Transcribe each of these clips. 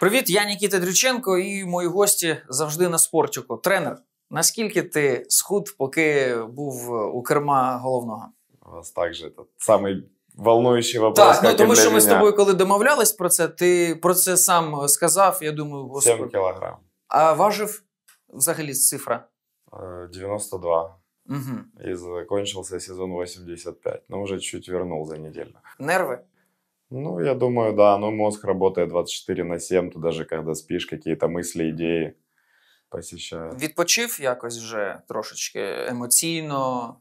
Привіт, я Нікіта Дрюченко і мої гості завжди на спортіку. Тренер, наскільки ти схуд, поки був е, у керма головного? У вас так же це самий волнуючий вопрос. Так, ну тому що ми з тобою, коли домовлялись про це, ти про це сам сказав. Я думаю, господи. 7 кілограм. А важив взагалі цифра? 92. Е, угу. І закончился сезон 85. Ну, вже чуть вернув за неділю. Нерви? Ну, я думаю, да, Ну, мозг работает 24 на 7, ты даже когда спишь, какие-то мысли, идеи посещают. Відпочив якось вже трошечки емоційно.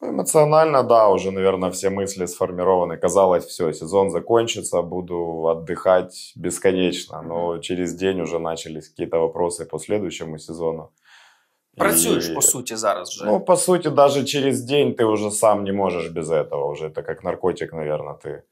Ну, эмоционально, да, уже, наверное, все мысли сформированы. Казалось, все, сезон закончится, буду отдыхать бесконечно. Но через день уже начались какие-то вопросы по следующему сезону. Працюєш, И, по сути, зараз же. Ну, по сути, даже через день ты уже сам не можешь без этого. Уже это как наркотик, наверное, ты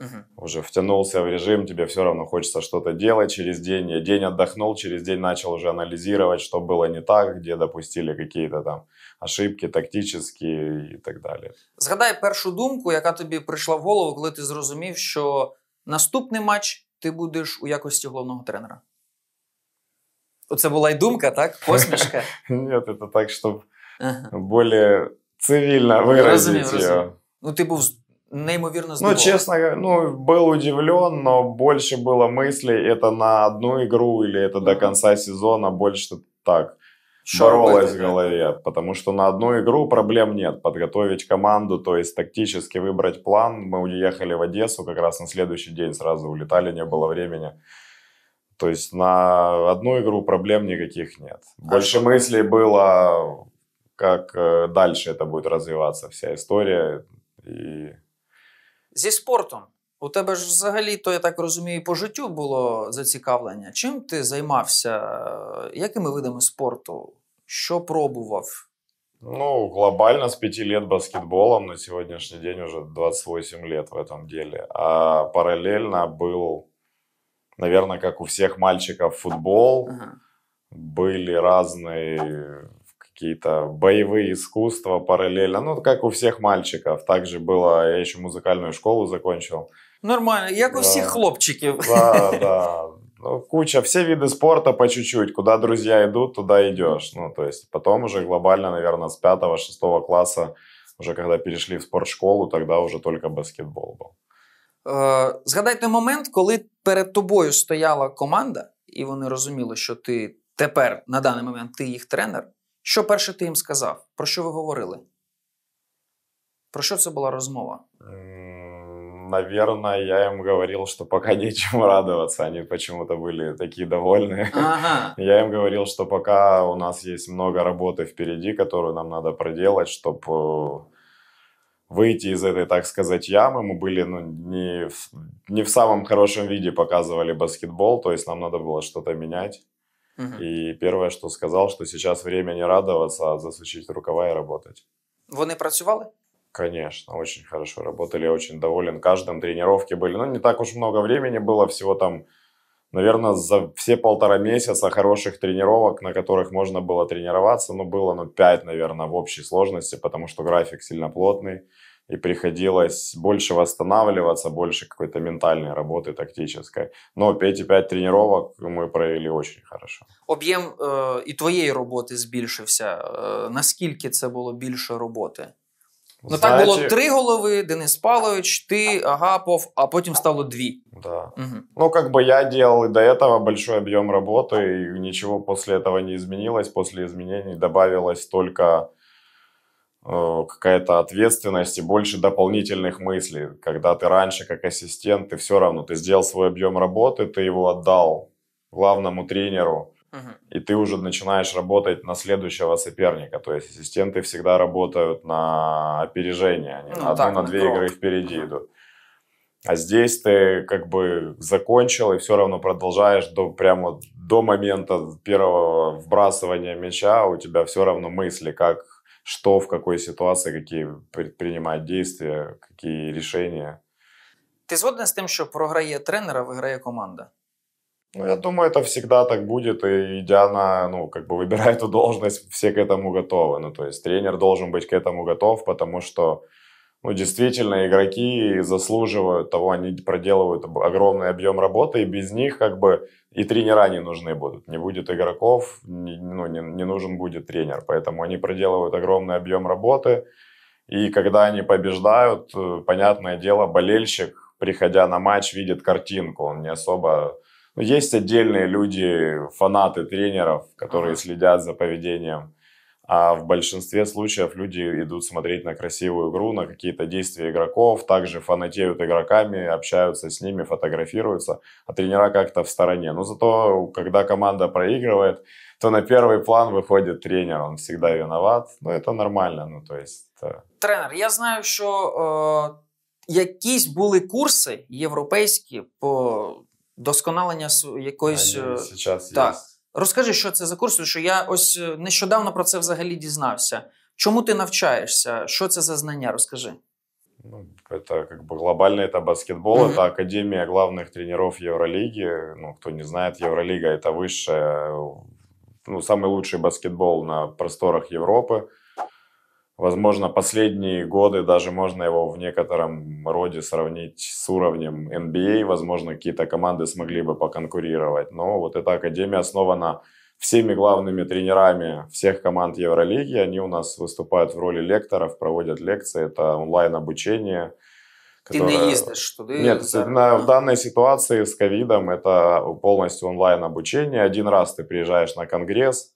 Угу. Уже втянулся в режим, тебе все равно хочется что-то делать через день. Я день отдохнул, через день начал уже анализировать, что было не так, где допустили какие-то там ошибки тактические и так далі. Згадай першу думку, яка тобі прийшла в голову, коли ти зрозумів, що наступний матч ти будеш у якості головного тренера. Оце була й думка, так? Посмішка? Ні, це так, щоб більш цивільно виразити. Ну, ти був неймовірно ну, здивований. Ну, чесно, ну, был удивлен, но больше было мыслей, это на одну игру или это до конца сезона, больше так. Шо боролась в голове, потому что на одну игру проблем нет. Подготовить команду, то есть тактически выбрать план. Мы уехали в Одессу, как раз на следующий день сразу улетали, не было времени. То есть на одну игру проблем никаких нет. А больше а мыслей было, как э, дальше это будет развиваться вся история. И Зі спортом. У тебе ж взагалі, то я так розумію, по життю було зацікавлення. Чим ти займався? Якими видами спорту? Що пробував? Ну, глобально с пяти лет баскетболом, на сегодняшний день уже 28 лет в этом деле. А параллельно был, наверное, как у всех мальчиков, футбол. Ага. Были разные какие-то боевые искусства параллельно. Ну, как у всех мальчиков. Также было, я еще музыкальную школу закончил. Нормально, як да. у всіх хлопчиків. Да, да. Ну, куча, все виды спорта по чуть-чуть. Куда друзья идут, туда идешь. Ну, то есть потом уже глобально, наверное, с пятого шестого класса, уже когда перешли в спортшколу, тогда уже только баскетбол был. Е, э, Згадайте момент, коли перед тобою стояла команда, і вони розуміли, що ти тепер на даний момент ти їх тренер. Що перше ти їм сказав? Про що ви говорили? Про що це була розмова? Наверное, я им говорил, что пока нечем радоваться. Они почему-то были такие довольные. Ага. Я им говорил, что пока у нас есть много работы впереди, которую нам надо проделать, чтобы выйти из этой, так сказать, ямы. Мы были ну, не, в, не в самом хорошем виде показывали баскетбол, то есть нам надо было что-то менять. И первое, что сказал, что сейчас время не радоваться, а засучити рукава и работать. Вони працювали? Конечно, очень хорошо работали, я очень доволен. Каждым тренировки были, ну, не так уж много времени было, всего там, наверное, за все полтора месяца хороших тренировок, на которых можно было тренироваться, ну, было, ну, пять, наверное, в общей сложности, потому что график сильно плотный и приходилось больше восстанавливаться, больше какой-то ментальной работы тактической. Но пять-пять тренировок мы провели очень хорошо. Объем е, э, і твоєї роботи збільшився. Е, наскільки це було більше роботи? Ну так было три головы, Денис Павлович, ты, Агапов, а потом стало две. Да. Угу. Ну, как бы я делал и до этого большой объем работы, и ничего после этого не изменилось. После изменений добавилось только Э, какая-то ответственность и больше дополнительных мыслей. Когда ты раньше как ассистент, ты все равно, ты сделал свой объем работы, ты его отдал главному тренеру, и ты уже начинаешь работать на следующего соперника. То есть ассистенты всегда работают на опережение, они ну, на одну, на две игры впереди угу. идут. А здесь ты как бы закончил и все равно продолжаешь до, прямо до момента первого вбрасывания мяча, у тебя все равно мысли, как что в какой ситуации, какие предпринимать действия, какие решения. Ты согласен с тем, что програє тренера, выиграет команда? Ну, я думаю, это всегда так будет, и идя на, ну, как бы выбирая эту должность, все к этому готовы. Ну, то есть тренер должен быть к этому готов, потому что ну, действительно, игроки заслуживают того, они проделывают огромный объем работы, и без них как бы и тренера не нужны будут. Не будет игроков, не, ну, не, не нужен будет тренер. Поэтому они проделывают огромный объем работы, и когда они побеждают, э, понятное дело, болельщик, приходя на матч, видит картинку, он не особо... Ну, есть отдельные люди, фанаты тренеров, которые следят за поведением а в большинстве случаев люди идут смотреть на красивую игру, на какие-то действия игроков, также фанатеют игроками, общаются с ними, фотографируются, а тренера как-то в стороне. Но зато, когда команда проигрывает, то на первый план выходит тренер, он всегда виноват, но ну, это нормально, ну то есть... Э. Тренер, я знаю, что е, э, якісь были курсы европейские по досконалення якоїсь... Они сейчас так. Есть. Розкажи, що це за курс, тому що я ось нещодавно про це взагалі дізнався. Чому ти навчаєшся? Що це за знання? Розкажи. Ну, это как бы глобально это баскетбол, это академия главных тренеров Евролиги. Ну, кто не знает, Евролига это высшая, ну, самый лучший баскетбол на просторах Европы. Возможно, последние годы даже можно его в некотором роде сравнить с уровнем NBA. А. Возможно, какие-то команды смогли бы поконкурировать. Но вот эта академия основана всеми главными тренерами всех команд Евролиги. Они у нас выступают в роли лекторов, проводят лекции. Это онлайн-обучение. Которое... Ты не ездишь, что ты... Нет, за... на, в данной ситуации с ковидом это полностью онлайн-обучение. Один раз ты приезжаешь на конгресс,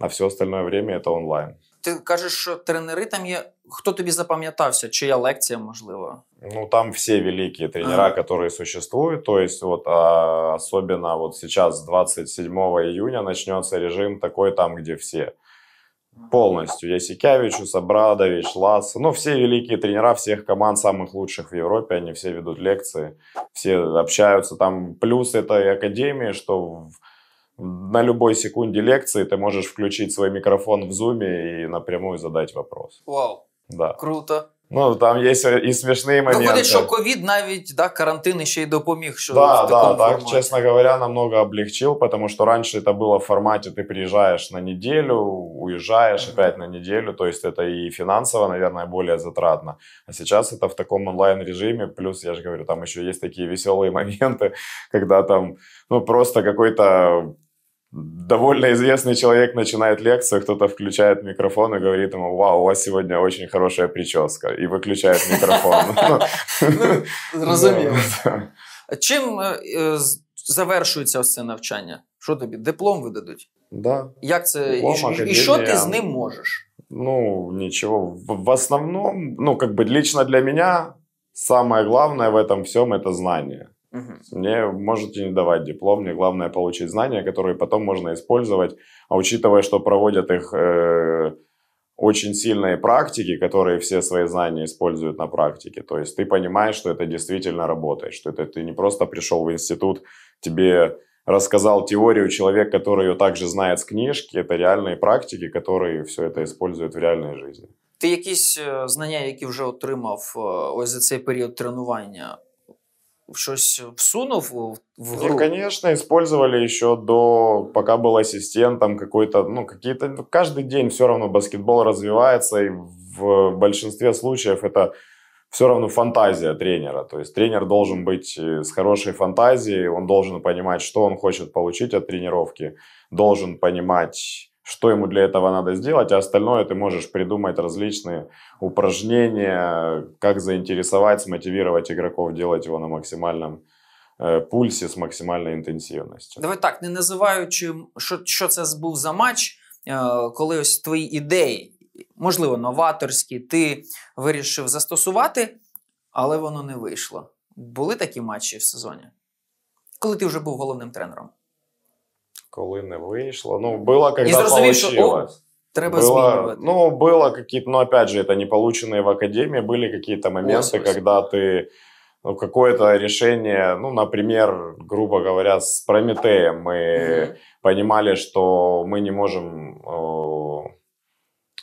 а все остальное время это онлайн. Ти кажеш, що тренери там є. Хто тобі запам'ятався? Чия лекція можливо? Ну, там все великие тренера, ага. которые существуют. То есть, вот а, особенно вот сейчас, 27 июня, начнется режим такой там, где все. Полностью. Ясикявич, Усабрадович, Ласс. Ну, все великие тренера всех команд, самых лучших в Европе. Они все ведут лекции, все общаются там. Плюс этой академии, что в на любой секунде лекции ты можешь включить свой микрофон в зуме и напрямую задать вопрос. Вау. Да. Круто. Ну, там є і смішний момент. Виходить, що ковид, навіть да, карантин еще и допоміг. Що да, в такому да, честно говоря, намного облегчил, потому что раньше это было в формате ты приезжаешь на неделю, уезжаешь mm-hmm. опять на неделю, то есть это и финансово, наверное, более затратно. А сейчас это в таком онлайн режиме, плюс, я же говорю, там еще есть такие веселые моменты, когда там, ну, просто какой-то довольно известный человек начинает лекцию, кто-то включает микрофон и говорит ему, вау, у вас сегодня очень хорошая прическа, и выключает микрофон. Ну, Разумеется. Чем э, э, завершується все навчання? Що тобі? Диплом видадуть? Да. Як це? І що ти з ним можеш? Ну, ничего. В основном, ну, как бы лично для меня самое главное в этом всем это знание. Угу. Мне можете не давать диплом, мне главное получить знания, которые потом можно использовать. А учитывая, что проводят их э, очень сильные практики, которые все свои знания используют на практике, то есть ты понимаешь, что это действительно работает, что это ты не просто пришел в институт, тебе рассказал теорию человек, который ее также знает с книжки, это реальные практики, которые все это используют в реальной жизни. Ты якісь э, знання, які вже отримав ось за цей період тренування, щось всунув в гру? Ну, конечно, использовали еще до, пока был ассистентом какой-то, ну, какие-то, ну, каждый день все равно баскетбол развивается, и в большинстве случаев это все равно фантазия тренера. То есть тренер должен быть э, с хорошей фантазией, он должен понимать, что он хочет получить от тренировки, должен понимать что ему для этого надо сделать, а остальное ты можешь придумать различные упражнения, как заинтересовать, смотивировать игроков, делать его на максимальном э, пульсі з максимальною інтенсивністю. Давай так, не називаючи, що що це був за матч, е, коли ось твої ідеї, можливо, новаторські, ти вирішив застосувати, але воно не вийшло. Були такі матчі в сезоні, коли ти вже був головним тренером? коли не вийшло. Ну, було, коли І зрозумів, що треба было, змінювати. Ну, було якісь, ну, опять же, це не полученные в академії, були якісь моменти, коли ти ну, какое-то решение, ну, например, грубо говоря, с Прометеем мы mm понимали, что мы не можем, э,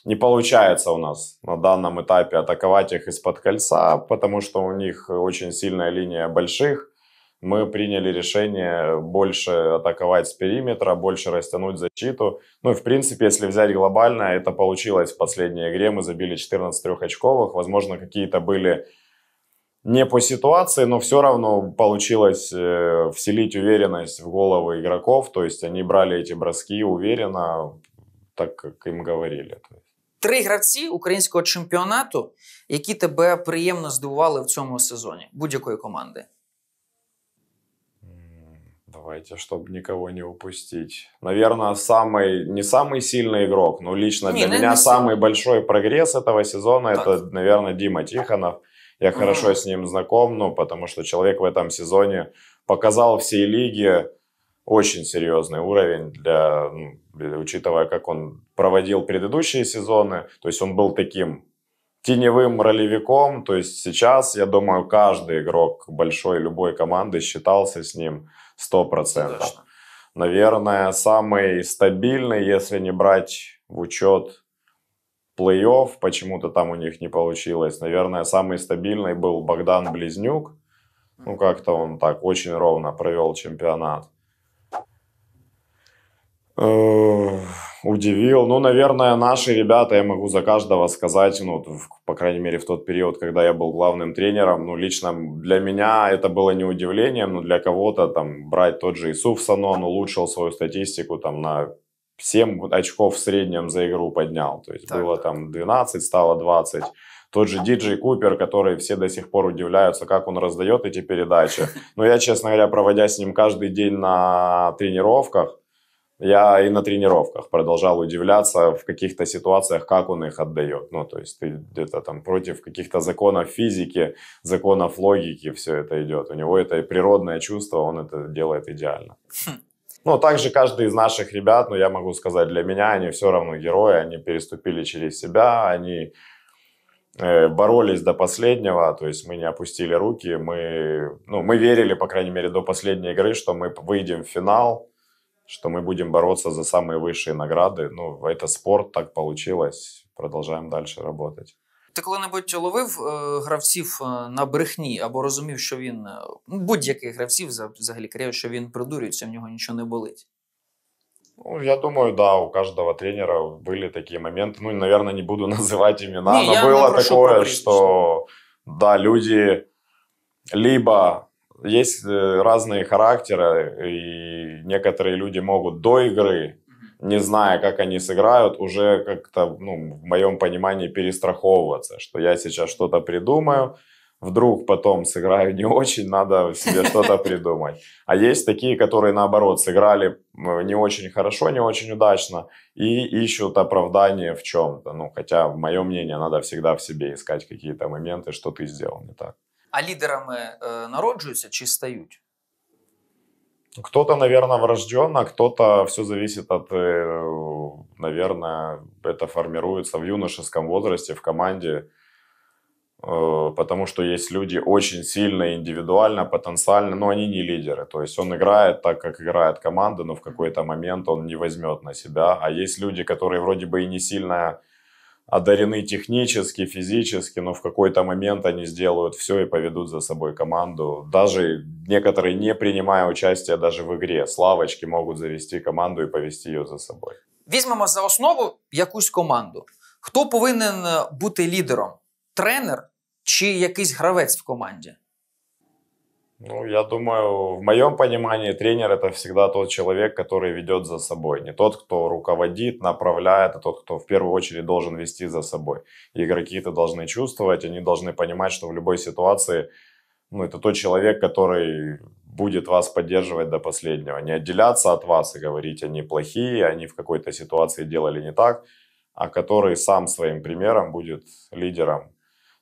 не получается у нас на данном этапе атаковать их из-под кольца, потому что у них очень сильная линия больших, мы приняли решение больше атаковать с периметра, больше растянуть защиту. Ну и, в принципе, если взять глобально, это получилось в последней игре. Мы забили 14 трехочковых. Возможно, какие-то были не по ситуации, но все равно получилось э, вселить уверенность в головы игроков. То есть они брали эти броски уверенно, так как им говорили. Три гравці українського чемпіонату, які тебе приємно здивували в цьому сезоні будь-якої команди. Давайте, чтобы никого не упустить. Наверное, самый не самый сильный игрок, но лично не, для наверное, ну меня самый большой прогресс этого сезона так. это, наверное, Дима Тихонов. Я угу. хорошо с ним знаком, ну, потому что человек в этом сезоне показал всей лиге очень серьезный уровень для, ну, учитывая, как он проводил предыдущие сезоны. То есть он был таким теневым ролевиком. То есть сейчас, я думаю, каждый игрок большой любой команды считался с ним сто процентов, Наверное, самый стабильный, если не брать в учет плей-офф, почему-то там у них не получилось. Наверное, самый стабильный был Богдан Близнюк. Ну, как-то он так очень ровно провел чемпионат. Э, удивил. Ну, наверное, наши ребята, я могу за каждого сказать, ну, по крайней мере, в тот период, когда я был главным тренером, ну, лично для меня это было не удивлением, но для кого-то, там, брать тот же Исуф Санон улучшил свою статистику, там, на 7 очков в среднем за игру поднял. То есть так. было там 12, стало 20. Тот же Диджей Купер, который все до сих пор удивляются, как он раздает эти передачи. Но я, честно говоря, проводя с ним каждый день на тренировках, я и на тренировках продолжал удивляться в каких-то ситуациях, как он их отдает. Ну, то есть ты где-то там против каких-то законов физики, законов логики все это идет. У него это и природное чувство, он это делает идеально. Хм. Ну, также каждый из наших ребят, ну, я могу сказать, для меня они все равно герои, они переступили через себя, они э, боролись до последнего, то есть мы не опустили руки, мы, ну, мы верили, по крайней мере, до последней игры, что мы выйдем в финал, что мы будем бороться за самые высшие награды. Ну, это спорт, так получилось. Продолжаем дальше работать. Ти коли-небудь ловив е, гравців е, на брехні або розумів, що він е, ну, будь який гравців взагалі краю, що він придурюється, в нього нічого не болить? Ну, я думаю, да, у кожного тренера були такі моменти. Ну, наверное, не буду називати имена, але було таке, що да, люди либо есть э, разные характеры, и некоторые люди могут до игры, не зная, как они сыграют, уже как-то, ну, в моем понимании, перестраховываться, что я сейчас что-то придумаю, вдруг потом сыграю не очень, надо себе что-то придумать. А есть такие, которые наоборот сыграли э, не очень хорошо, не очень удачно и ищут оправдание в чем-то. Ну, хотя, в мое мнение, надо всегда в себе искать какие-то моменты, что ты сделал не так. А лідерами э, э, народжуються чи стають? Кто-то, наверное, врожденно, а кто-то все зависит от, э, наверное, это формируется в юношеском возрасте, в команде. Потому что есть люди очень сильные индивидуально, потенциально, но они не лидеры. То есть он играет так, как играет команда, но в какой-то момент он не возьмет на себя. А есть люди, которые вроде бы и не сильная одарены технически, физически, но в какой-то момент они сделают все и поведут за собой команду. Даже некоторые, не принимая участия даже в игре, славочки могут завести команду и повести ее за собой. Візьмемо за основу якусь команду. Хто повинен бути лідером? Тренер чи якийсь гравець в команді? Ну, я думаю, в моем понимании тренер это всегда тот человек, который ведет за собой. Не тот, кто руководит, направляет, а тот, кто в первую очередь должен вести за собой. И игроки это должны чувствовать, они должны понимать, что в любой ситуации ну, это тот человек, который будет вас поддерживать до последнего. Не отделяться от вас и говорить, они плохие, они в какой-то ситуации делали не так, а который сам своим примером будет лидером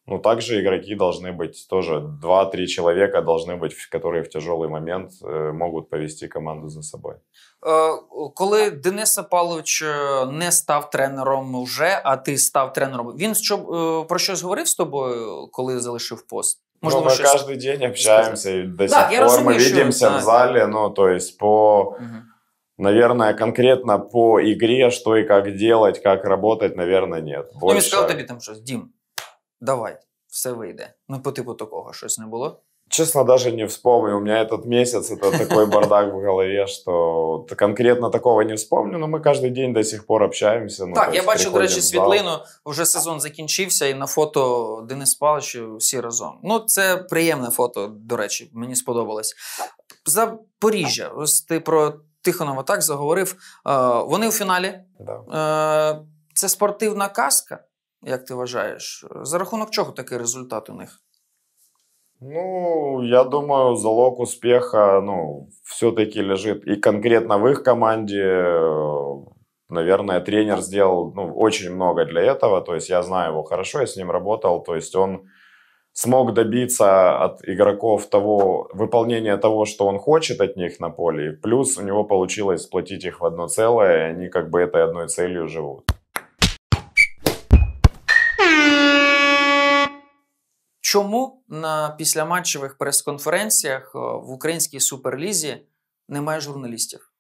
но ну, также игроки должны быть тоже 2-3 человека должны быть, которые в тяжелый момент э, могут повести команду за собой. Э, коли Денис Павлович не став тренером вже, а ти став тренером, він про щось говорив з тобою, коли залишив пост? Можливо, ну, мы щось... каждый день общаемся и до да, сих пор разумею, мы видимся в зале, ну, то есть по, угу. наверное, конкретно по игре, что и как делать, как работать, наверное, нет. Ну, Больше... Ну, не сказал тебе там что, Дим, давай, все вийде. Ну, по типу такого щось не було. Честно, даже не вспомню. У меня этот месяц это такой бардак в голове, что конкретно такого не вспомню, но мы каждый день до сих пор общаемся. Ну, так, я бачу, до речі, світлину. Вже сезон закінчився, і на фото Денис Палич всі разом. Ну, це приємне фото, до речі, мені сподобалось. Запоріжжя, ось ти про Тихонова так заговорив. Е, вони у фіналі. Да. Е, це спортивна казка. Як ти вважаєш, за рахунок чого такий результат у них? Ну, я думаю, залог успеха, ну, все-таки лежит и конкретно в их команде. Наверное, тренер сделал ну, очень много для этого. То есть я знаю его хорошо, я с ним работал. То есть он смог добиться от игроков того выполнения того, что он хочет от них на поле. Плюс у него получилось сплотить их в одно целое, и они как бы этой одной целью живут. Чому на післяматчевих прес-конференціях в українській суперлізі немає журналістів?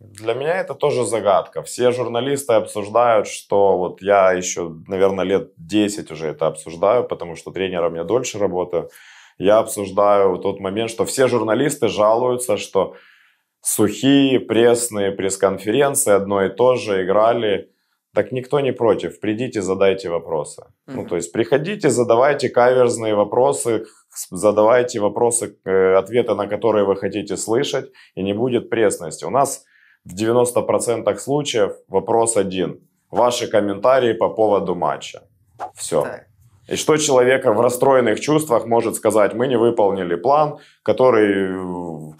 Для меня это тоже загадка. Все журналисты обсуждают, что вот я еще, наверное, лет 10 уже это обсуждаю, потому что тренером я дольше работаю. Я обсуждаю тот момент, что все журналисты жалуются, что сухие, пресные пресс-конференции одно и то же играли так никто не против. Придите, задайте вопросы. Mm-hmm. Ну, то есть приходите, задавайте каверзные вопросы, задавайте вопросы, э, ответы на которые вы хотите слышать, и не будет пресности. У нас в 90% случаев вопрос один. Ваши комментарии по поводу матча. Все. И что человека в расстроенных чувствах может сказать, мы не выполнили план, который э,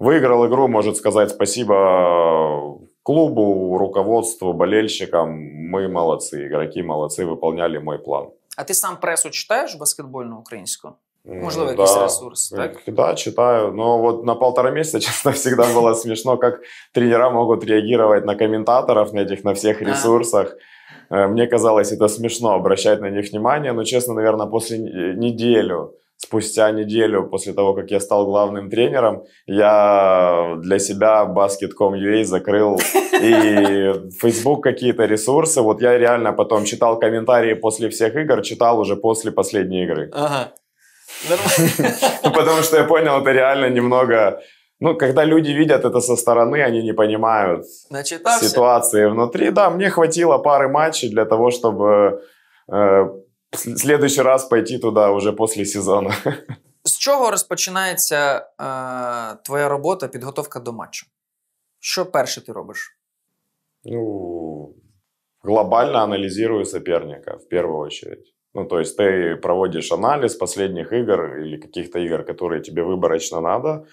выиграл игру, может сказать спасибо клубу, руководству, болельщикам. Мы молодцы, игроки молодцы, выполняли мой план. А ты сам прессу читаешь баскетбольную украинскую? Можно якийсь да, ресурс, э, так? Да, читаю. Но вот на полтора месяца, честно, всегда было смешно, как тренера могут реагировать на комментаторов, на этих, на всех ресурсах. Э, мне казалось это смешно, обращать на них внимание. Но, честно, наверное, после неделю спустя неделю после того, как я стал главным тренером, я для себя basket.com.ua а закрыл и Facebook какие-то ресурсы. Вот я реально потом читал комментарии после всех игр, читал уже после последней игры. Ага. Потому что я понял, это реально немного... Ну, когда люди видят это со стороны, они не понимают ситуации внутри. Да, мне хватило пары матчей для того, чтобы э, следующий раз пойти туда уже после сезона. З чого розпочинається е, твоя робота, підготовка до матчу? Що перше ти робиш? Ну, глобально анализирую соперника в первую очередь. Ну, то есть ты проводишь анализ последних игр или каких-то игр, которые тебе выборочно надо.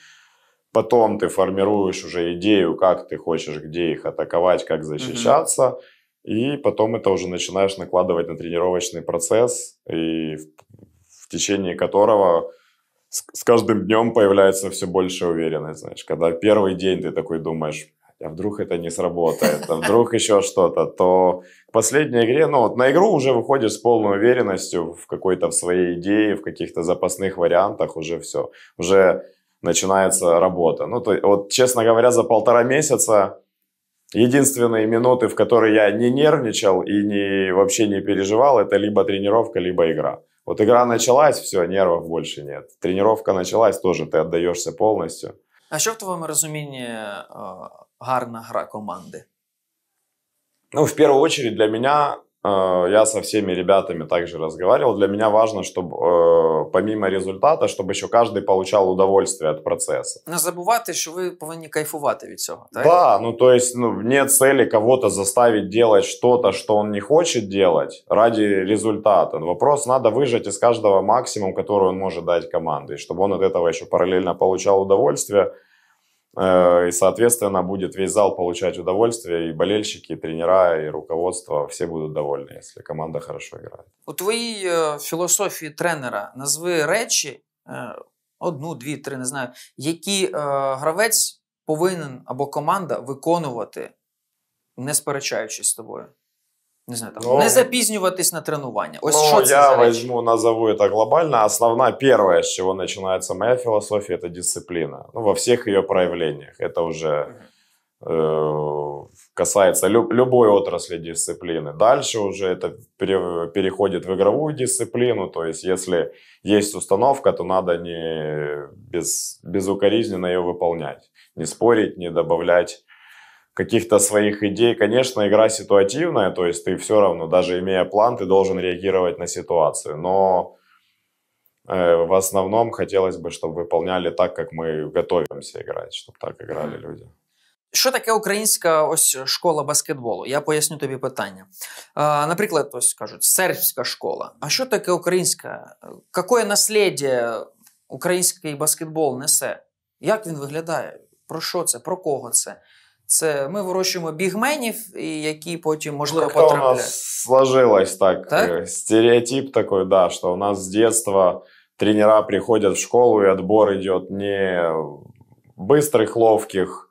Потом ты формируешь уже идею, как ты хочешь, где их атаковать, как защищаться. Mm-hmm. И потом это уже начинаешь накладывать на тренировочный процесс, и в, в течение которого с, с каждым днем появляется все больше уверенность, знаешь. Когда первый день ты такой думаешь, а вдруг это не сработает, а вдруг еще что-то, то к последней игре, ну вот на игру уже выходишь с полной уверенностью в какой-то в своей идее, в каких-то запасных вариантах уже все, уже начинается работа. Ну, то, вот, честно говоря, за полтора месяца Единственные минуты, в которые я не нервничал и не, вообще не переживал, это либо тренировка, либо игра. Вот игра началась, все, нервов больше нет. Тренировка началась, тоже ты отдаешься полностью. А что в твоєму розумінні гарна гра команды? Ну, в первую очередь для меня Э, я со всеми ребятами также разговаривал. Для меня важно, чтобы э, помимо результата, чтобы еще каждый получал удовольствие от процесса. Не забувати, що ви повинні кайфувати від цього. Так? Да, ну то есть ну, нет цели кого-то заставить делать что-то, что он не хочет делать ради результата. Вопрос, надо выжать из каждого максимум, который он может дать команде, чтобы он от этого еще параллельно получал удовольствие. Э, и, соответственно, будет весь зал получать удовольствие, и болельщики, и тренера, и руководство, все будут довольны, если команда хорошо играет. У твоїй е, э, філософії тренера назви речі, е, одну, дві, три, не знаю, які е, гравець повинен або команда виконувати, не сперечаючись з тобою. Не знаю, там, Но... Ну, не запізнюватись на тренування. Ось ну, що це я за візьму, назову это глобально. Основна, первое, з чого починається моя філософія, це дисципліна. Ну, во всіх її проявлениях. Це вже э, касается люб, любой отрасли дисциплины. Дальше уже это пере, переходит в игровую дисциплину. То есть, если есть установка, то надо не без, безукоризненно ее выполнять. Не спорить, не добавлять каких-то своих идей. Конечно, игра ситуативная, то есть ты все равно, даже имея план, ты должен реагировать на ситуацию. Но э, в основном хотелось бы, чтобы выполняли так, как мы готовимся играть, чтобы так играли люди. Що таке українська ось школа баскетболу? Я поясню тобі питання. А, наприклад, ось кажуть, сербська школа. А що таке українська? Какое насліддя український баскетбол несе? Як він виглядає? Про що це? Про кого це? Це ми вирощуємо бігменів, і які потім можливо Как-то потрапляють. У нас сложилось так, так? стереотип такой, да, что у нас с детства тренера приходят в школу, и отбор идет не быстрых, ловких,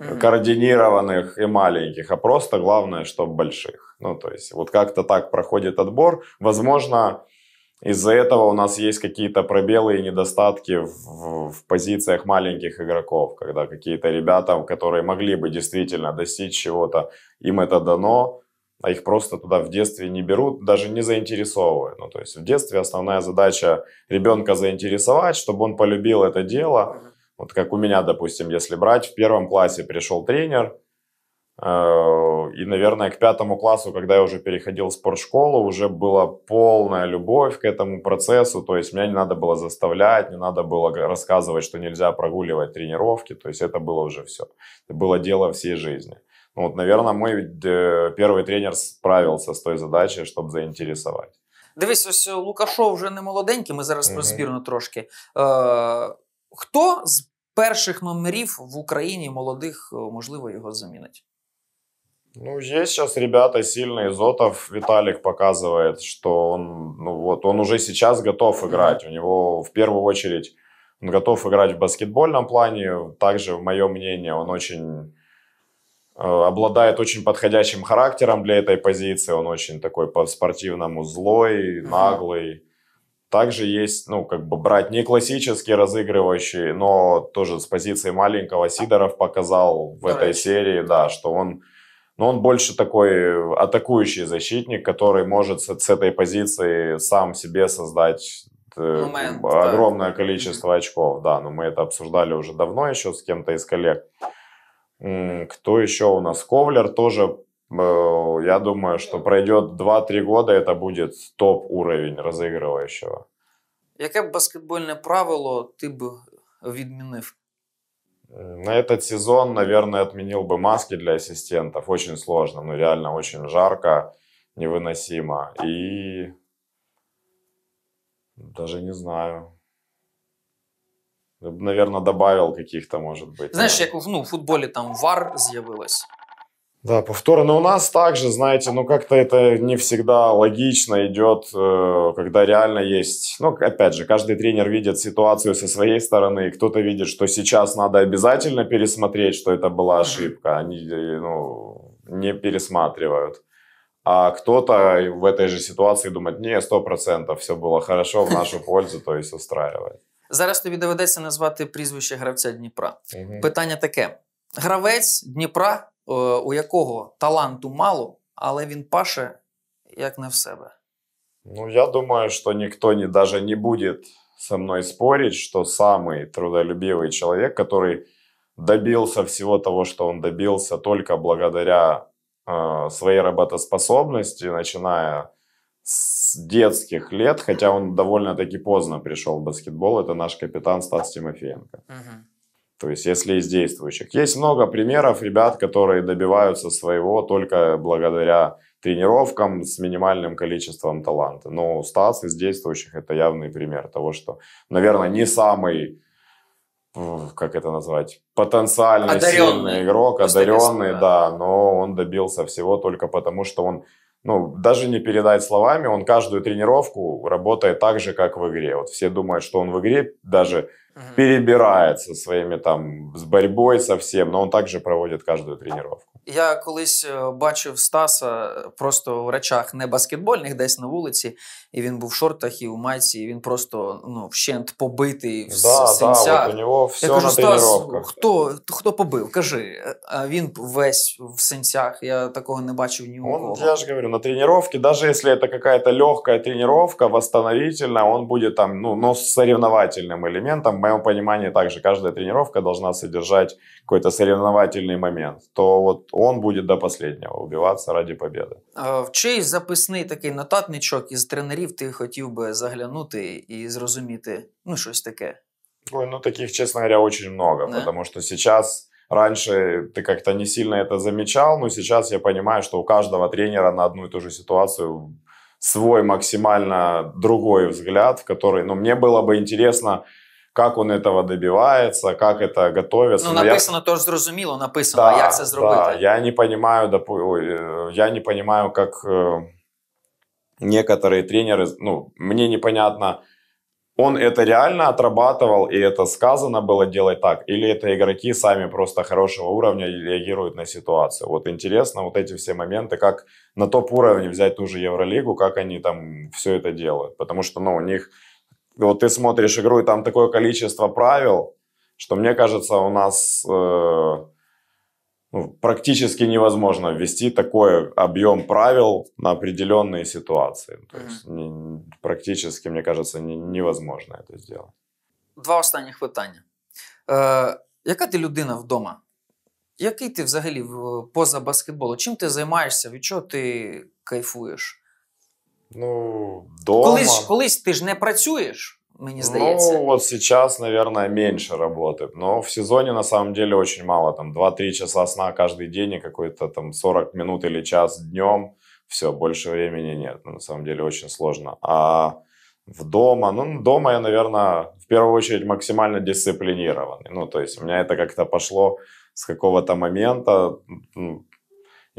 угу. координированных и маленьких, а просто главное, чтобы больших. Ну, то есть вот как-то так проходит отбор. Возможно, из-за этого у нас есть какие-то пробелы и недостатки в, в позициях маленьких игроков, когда какие-то ребята, которые могли бы действительно достичь чего-то, им это дано, а их просто туда в детстве не берут, даже не заинтересовывают. Ну, то есть в детстве основная задача ребенка заинтересовать, чтобы он полюбил это дело. Вот как у меня, допустим, если брать, в первом классе пришел тренер – Э, и, наверное, к пятому классу, когда я уже переходил в спортшколу, уже была полная любовь к этому процессу. То есть меня не надо было заставлять, не надо было рассказывать, что нельзя прогуливать тренировки. То есть это было уже все. Это было дело всей жизни. Ну, вот, наверное, мой э, первый тренер справился с той задачей, чтобы заинтересовать. Дивись, ось э, Лукашов вже не молоденький, ми зараз mm -hmm. про збірну трошки. Е, Хто з перших номерів в Україні молодих, можливо, його замінить? Ну, есть сейчас ребята сильные. Зотов Виталик показывает, что он, ну вот, он уже сейчас готов играть. У него в первую очередь он готов играть в баскетбольном плане. Также, в моем мнение он очень э, обладает очень подходящим характером для этой позиции. Он очень такой по-спортивному злой, наглый. Также есть, ну, как бы брать не классический разыгрывающий, но тоже с позиции маленького Сидоров показал в этой серии, да, что он но он больше такой э, атакующий защитник, который может с, с этой позиции сам себе создать э, Момент, огромное да. количество очков. Да, но мы это обсуждали уже давно еще с кем-то из коллег. Кто еще у нас? Ковлер тоже, э, я думаю, что пройдет 2-3 года, это будет топ-уровень разыгрывающего. Яке баскетбольное баскетбольне правило ти б відмінив? На этот сезон, наверное, отменил бы маски для ассистентов. Очень сложно, ну реально очень жарко, невыносимо. И даже не знаю. Наверное, добавил каких-то, может быть. Знаешь, да. Ну. як ну, в футболе там вар з'явилось. Да, повторно у нас также, знаете, ну как-то это не всегда логично идет, э, когда реально есть. Ну, опять же, каждый тренер видит ситуацию со своей стороны. Кто-то видит, что сейчас надо обязательно пересмотреть, что это была ошибка. Они э, ну, не пересматривают. А кто-то в этой же ситуации думает, не, сто процентов все было хорошо, в нашу пользу, то есть устраивает. Зараз тобі доведеться назвати прізвище гравця Дніпра. Угу. Питання таке: гравець Дніпра у якого таланту мало, але він паше як не в себе. Ну, я думаю, что никто не, даже не будет со мной спорить, что самый трудолюбивый человек, который добился всего того, что он добился только благодаря э, своей работоспособности, начиная с детских лет, хотя он довольно-таки поздно пришел в баскетбол, это наш капитан Стас Тимофеенко. Uh-huh. То есть, если из действующих. Есть много примеров ребят, которые добиваются своего только благодаря тренировкам с минимальным количеством таланта. Но Стас из действующих это явный пример того, что, наверное, не самый э, как это назвать, потенциально одаренный. сильный игрок, ну, одаренный, да. да, но он добился всего только потому, что он ну, даже не передать словами, он каждую тренировку работает так же, как в игре. Вот все думают, что он в игре даже перебирается своими там с борьбой со всем, но он также проводит каждую а тренировку. Я колись э, бачив Стаса э, просто в речах не баскетбольних, десь на вулиці, і він був в шортах і в майці, і він просто ну вщент побитий в да, синцях. Да, от у нього все я кажу, на Стас, хто хто побив? Кажи, а він весь в синцях. Я такого не бачив ні у кого. Я ж говорю, на тренировке, даже если это какая-то легкая тренировка, восстановительная, он будет там ну но с соревновательным элементом моем понимании также каждая тренировка должна содержать какой-то соревновательный момент, то вот он будет до последнего убиваться ради победы. А в чий записний такий нотатничок из тренеров ты хотел бы заглянуть и зрозуміти ну что-то такое? Ой, ну таких, честно говоря, очень много, да? потому что сейчас раньше ты как-то не сильно это замечал, но сейчас я понимаю, что у каждого тренера на одну и ту же ситуацию свой максимально другой взгляд, в который, ну, мне было бы интересно как он этого добивается, как это готовится? Ну, написано, я... то зрозуміло, написано, да, а як це зробити. Да. Я не понимаю, доп... Э, я не понимаю, как э, некоторые тренеры, ну, мне непонятно, он это реально отрабатывал, и это сказано было делать так, или это игроки сами просто хорошего уровня реагируют на ситуацию. Вот интересно вот эти все моменты, как на топ-уровне взять ту же Евролигу, как они там все это делают. Потому что, ну, у них вот ты смотришь игру, и там такое количество правил, что мне кажется, у нас э, ну, практически невозможно ввести такой объем правил на определенные ситуации. То mm-hmm. есть не, практически, мне кажется, не, невозможно это сделать. Два останніх питання. Е, Яка ти людина вдома? Який ти взагалі поза баскетболу? Чим ти займаєшся? Від чого ти кайфуєш? Ну, дома. Колись, колись ти ж не працюєш, мені ну, здається. Ну, вот сейчас, наверное, меньше работает. Но в сезоне, на самом деле, очень мало. Там 2-3 часа сна каждый день и какой-то там 40 минут или час днем. Все, больше времени нет. Ну, на самом деле, очень сложно. А в дома, ну, дома я, наверное, в первую очередь максимально дисциплинированный. Ну, то есть у меня это как-то пошло с какого-то момента, ну,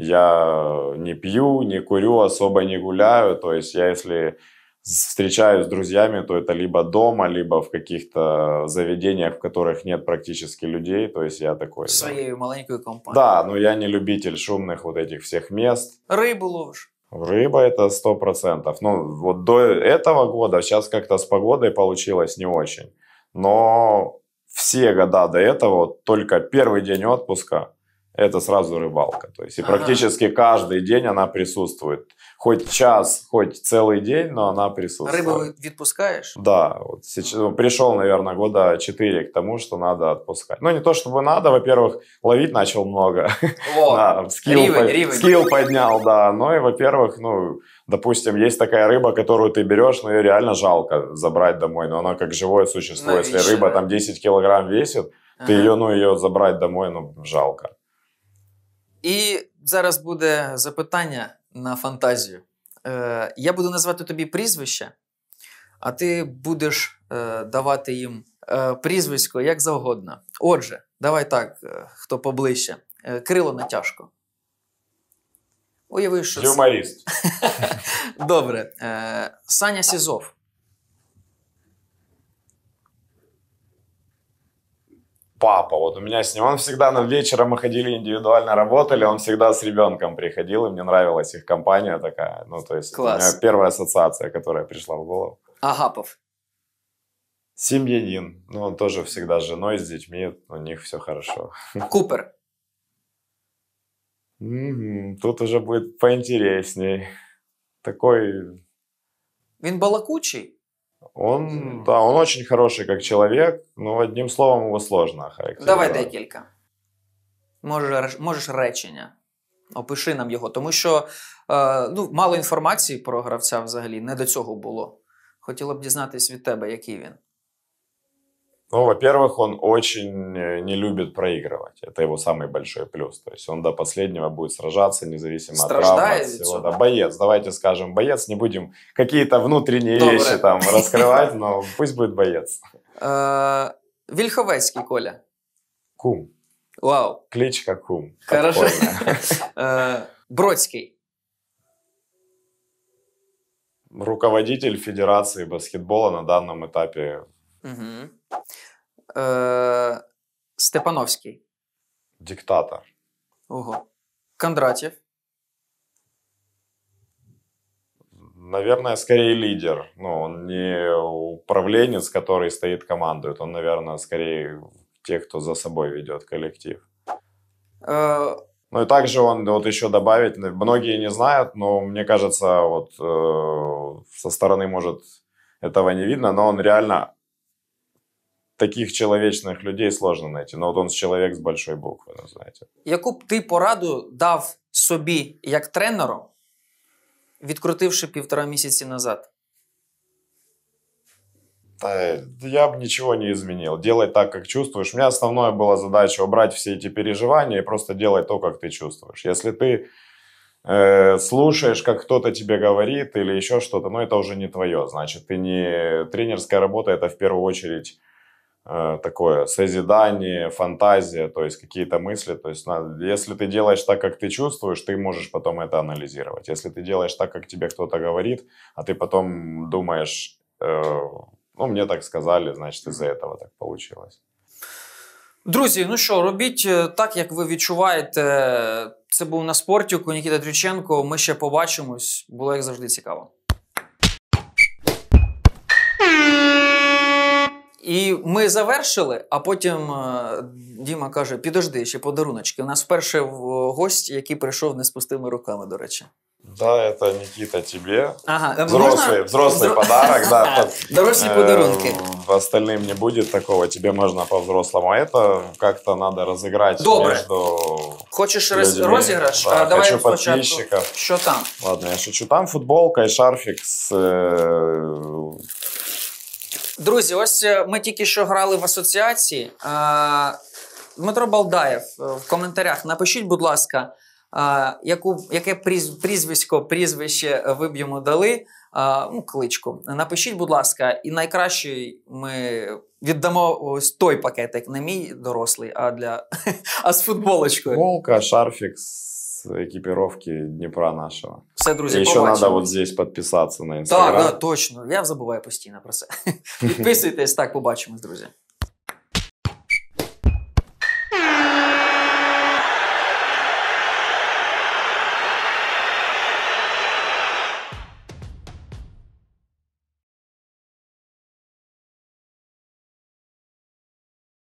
я э, не пью, не курю, особо не гуляю. То есть я если встречаюсь с друзьями, то это либо дома, либо в каких-то заведениях, в которых нет практически людей. То есть я такой... В ну Своей да. маленькой компании. Да, но я не любитель шумных вот этих всех мест. Рыбу ловишь? Рыба это сто процентов. Ну, вот до этого года, сейчас как-то с погодой получилось не очень. Но все года до этого, вот только первый день отпуска, это сразу рыбалка. То есть и практически ага. каждый день она присутствует. Хоть час, хоть целый день, но она присутствует. Рыбу отпускаешь? Да. Вот сейчас, ну, пришел, наверное, года 4 к тому, что надо отпускать. Ну, не то чтобы надо. Во-первых, ловить начал много. да, скилл, скилл поднял, да. Ну и, во-первых, ну, допустим, есть такая рыба, которую ты берешь, но ее реально жалко забрать домой. Но она как живое существо. Ну, Если рыба там 10 килограмм весит, ты ее, ну, ее забрать домой, ну, жалко. І зараз буде запитання на фантазію. Е, Я буду назвати тобі прізвище, а ти будеш е, давати їм е, прізвисько як завгодно. Отже, давай так, е, хто поближче. Е, Крило натяжко. Уявив, що. Юморист. Добре. Е, Саня Сізов. папа. Вот у меня с ним, он всегда, на вечером мы ходили индивидуально работали, он всегда с ребенком приходил, и мне нравилась их компания такая. Ну, то есть, Класс. у меня первая ассоциация, которая пришла в голову. Агапов. Семьянин. Ну, он тоже всегда с женой, с детьми, у них все хорошо. Купер. Тут уже будет поинтересней. Такой... Він балакучий? Он, да, он очень хороший как человек, но одним словом его сложно охарактеризувати. Давай декілька. Можеш, можеш речення. Опиши нам його, тому що е, ну, мало інформації про гравця взагалі не до цього було. Хотіла б дізнатися від тебе, який він. Ну, во-первых, он очень э, не любит проигрывать. Это его самый большой плюс. То есть он до последнего будет сражаться, независимо Страждает от травм, от всего. Да, боец, давайте скажем боец. Не будем какие-то внутренние Доброе. вещи там раскрывать, но пусть будет боец. Э, Вильховецкий, Коля. Кум. Вау. Кличка Кум. Хорошо. Э, Бродский. Руководитель Федерации баскетбола на данном этапе. Угу. Е, э, Степановський. Диктатор. Ого. Кондратьев. Наверное, скорее лидер. Ну, он не управленец, который стоит командует. Он, наверное, скорее тех, кто за собой ведет коллектив. Э... Ну и также он, вот еще добавить, многие не знают, но мне кажется, вот э, со стороны, может, этого не видно, но он реально таких человечных людей сложно найти. Но вот он человек с большой буквы, ну, знаєте. Яку б ти пораду дав собі як тренеру, відкрутивши півтора місяці назад? Да, я бы ничего не изменил. Делай так, как чувствуешь. У меня основная была задача убрать все эти переживания и просто делать то, как ты чувствуешь. Если ты э, слушаешь, как кто-то тебе говорит или еще что-то, но ну, это уже не твое. Значит, ты не тренерская работа, это в первую очередь Э, такое созидание, фантазия, то есть какие-то мысли. То есть надо, если ты делаешь так, как ты чувствуешь, ты можешь потом это анализировать. Если ты делаешь так, как тебе кто-то говорит, а ты потом думаешь, э, ну мне так сказали, значит из-за этого так получилось. Друзі, ну що, робіть так, як ви відчуваєте. Це був на спортіку Нікіта Трюченко. Ми ще побачимось. Було як завжди цікаво. І ми завершили, а потім Діма каже: підожди, ще подаруночки. У нас вперше гость, який прийшов не з пустими руками, до речі. Да, это Никита тебе. Ага, взрослый, можно? взрослый Взро... подарок, да. Взрослые э, подарунки. Остальным не будет такого, тебе можно по-взрослому. А это как-то надо разыграть Добре. между Хочешь людьми. розыгрыш? Да, а, давай хочу подписчиков. Что там? Ладно, я шучу. Там футболка и шарфик с э, Друзі, ось е, ми тільки що грали в асоціації. Дмитро Балдаєв е, в коментарях напишіть, будь ласка, яку, яке прізвисько, прізвище е, ви б йому дали. Ну, кличку. Напишіть, будь ласка, і найкраще ми віддамо ось той пакетик, не мій дорослий, а для а з футболочкою. Футболка, шарфік. экипировки Дніпра нашого. Все, друзі, І ще треба от здесь підписатися на інстаграм. Так, да, точно. Я забуваю постійно про це. Підписуйтесь, так побачимось, друзі.